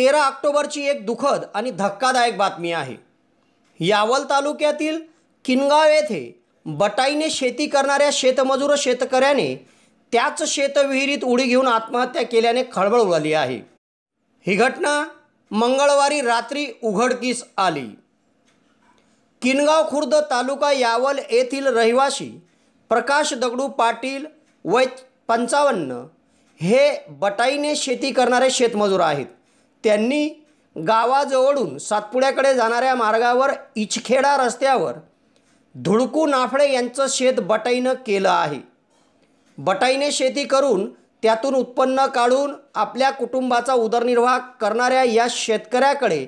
तेरा ऑक्टोबरची एक दुखद आणि धक्कादायक बातमी आहे यावल तालुक्यातील किनगाव येथे बटाईने शेती करणाऱ्या शेतमजूर शेतकऱ्याने त्याच शेतविहिरीत उडी घेऊन आत्महत्या केल्याने खळबळ उडाली आहे ही घटना मंगळवारी रात्री उघडकीस आली किनगाव खुर्द तालुका यावल येथील रहिवासी प्रकाश दगडू पाटील वय पंचावन्न हे बटाईने शेती करणारे शेतमजूर आहेत त्यांनी गावाजवळून सातपुड्याकडे जाणाऱ्या मार्गावर इचखेडा रस्त्यावर धुडकू नाफडे यांचं शेत बटाईनं केलं आहे बटाईने शेती करून त्यातून उत्पन्न काढून आपल्या कुटुंबाचा उदरनिर्वाह करणाऱ्या या शेतकऱ्याकडे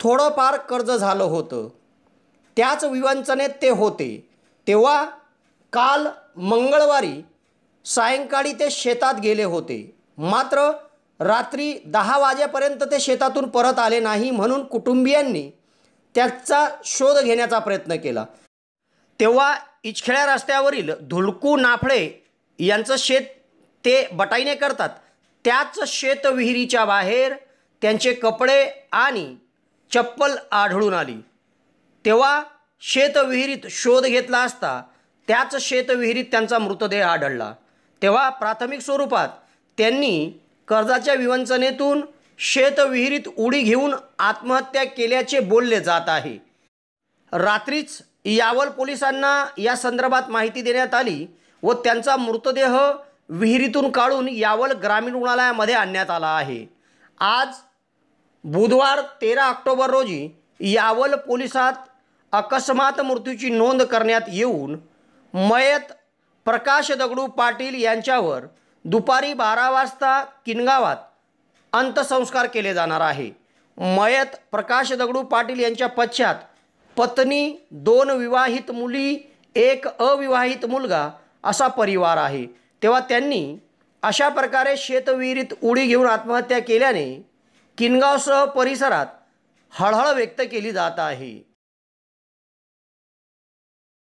थोडंफार कर्ज झालं होतं त्याच विवंचनेत ते होते तेव्हा काल मंगळवारी सायंकाळी ते शेतात गेले होते मात्र रात्री दहा वाजेपर्यंत ते शेतातून परत आले नाही म्हणून कुटुंबियांनी त्याचा शोध घेण्याचा प्रयत्न केला तेव्हा इचखेळ्या रस्त्यावरील धुळकू नाफळे यांचं शेत ते बटाईने करतात त्याच शेतविहिरीच्या बाहेर त्यांचे कपडे आणि चप्पल आढळून आली तेव्हा शेतविहिरीत शोध घेतला असता त्याच शेतविहिरीत त्यांचा मृतदेह आढळला तेव्हा प्राथमिक स्वरूपात त्यांनी कर्जाच्या विवंचनेतून विहिरीत उडी घेऊन आत्महत्या केल्याचे बोलले जात आहे रात्रीच यावल पोलिसांना या संदर्भात माहिती देण्यात आली व त्यांचा मृतदेह विहिरीतून काढून यावल ग्रामीण रुग्णालयामध्ये आणण्यात आला आहे आज बुधवार तेरा ऑक्टोबर रोजी यावल पोलिसात अकस्मात मृत्यूची नोंद करण्यात येऊन मयत प्रकाश दगडू पाटील यांच्यावर दुपारी बारा वाजता किनगावात अंत्यसंस्कार केले जाणार आहे मयत प्रकाश दगडू पाटील यांच्या पश्चात पत्नी दोन विवाहित मुली एक अविवाहित मुलगा असा परिवार आहे तेव्हा त्यांनी अशा प्रकारे शेतविहिरीत उडी घेऊन आत्महत्या केल्याने किनगावसह परिसरात हळहळ व्यक्त केली जात आहे